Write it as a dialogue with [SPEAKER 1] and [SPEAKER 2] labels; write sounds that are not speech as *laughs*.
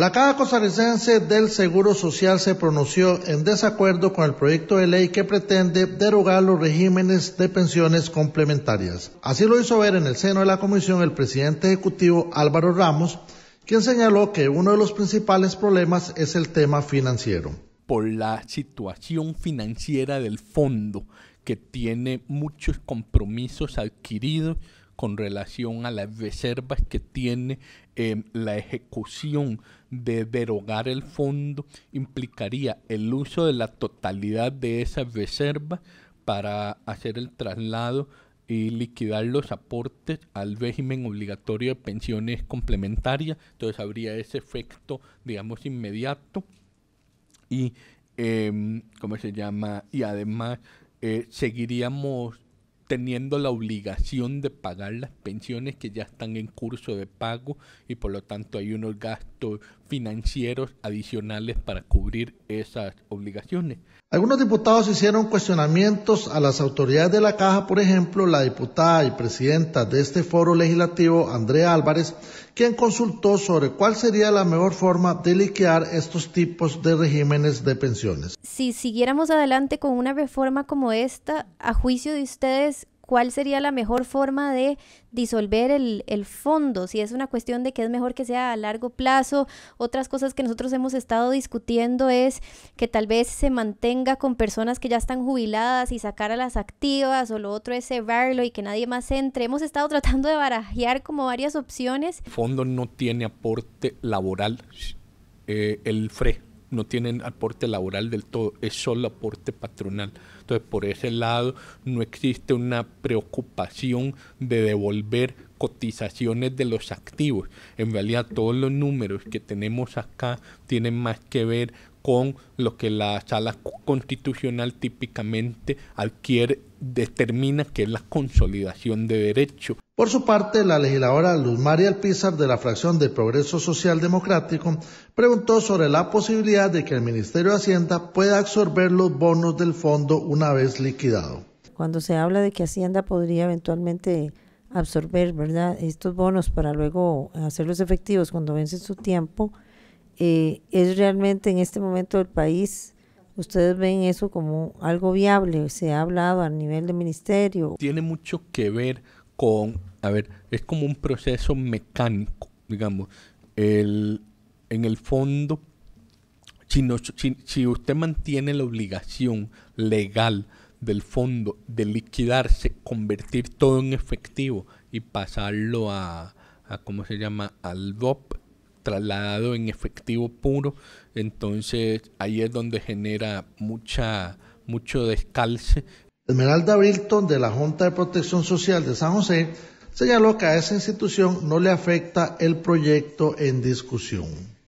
[SPEAKER 1] La Caja Costarricense del Seguro Social se pronunció en desacuerdo con el proyecto de ley que pretende derogar los regímenes de pensiones complementarias. Así lo hizo ver en el seno de la comisión el presidente ejecutivo Álvaro Ramos, quien señaló que uno de los principales problemas es el tema financiero. Por la situación
[SPEAKER 2] financiera del fondo, que tiene muchos compromisos adquiridos con relación a las reservas que tiene em, la ejecución de derogar el fondo implicaría el uso de la totalidad de esas reservas para hacer el traslado y liquidar los aportes al régimen obligatorio de pensiones complementarias. Entonces habría ese efecto, digamos, inmediato. Y, em, ¿cómo se llama? Y además eh, seguiríamos teniendo la obligación de pagar las pensiones que ya están en curso de pago y por lo tanto hay unos gastos financieros adicionales para cubrir esas obligaciones.
[SPEAKER 1] Algunos diputados hicieron cuestionamientos a las autoridades de la caja, por ejemplo, la diputada y presidenta de este foro legislativo, Andrea Álvarez, quien consultó sobre cuál sería la mejor forma de liquidar estos tipos de regímenes de pensiones.
[SPEAKER 3] Si siguiéramos adelante con una reforma como esta, a juicio de ustedes, cuál sería la mejor forma de disolver el, el, fondo, si es una cuestión de que es mejor que sea a largo plazo. Otras cosas que nosotros hemos estado discutiendo es que tal vez se mantenga con personas que ya están jubiladas y sacar a las activas, o lo otro es cerrarlo y que nadie más entre. Hemos estado *laughs* tratando de barajear como varias opciones.
[SPEAKER 2] El fondo no tiene aporte laboral, eh, el FRE no tienen aporte laboral del todo, es solo aporte patronal. Entonces, por ese lado, no existe una preocupación de devolver cotizaciones de los activos. En realidad, todos los números que tenemos acá tienen más que ver con lo que la sala constitucional típicamente adquiere, determina que es la consolidación de derecho.
[SPEAKER 1] Por su parte, la legisladora Luz María Alpizar de la fracción de Progreso Social Democrático preguntó sobre la posibilidad de que el Ministerio de Hacienda pueda absorber los bonos del fondo una vez liquidado.
[SPEAKER 4] Cuando se habla de que Hacienda podría eventualmente absorber, ¿verdad?, estos bonos para luego hacerlos efectivos cuando vence su tiempo, eh, es realmente en este momento del país, ustedes ven eso como algo viable, se ha hablado a nivel de ministerio.
[SPEAKER 2] Tiene mucho que ver con, a ver, es como un proceso mecánico, digamos, el, en el fondo, si, si, usted mantiene la obligación legal del fondo de liquidarse, convertir todo en efectivo y pasarlo a, a ¿cómo se llama?, al DOP, trasladado en efectivo puro, entonces ahí es donde genera mucha,
[SPEAKER 1] mucho descalce. Esmeralda Brilton de la Junta de Protección Social de San José señaló que a esa institución no le afecta el proyecto en discusión.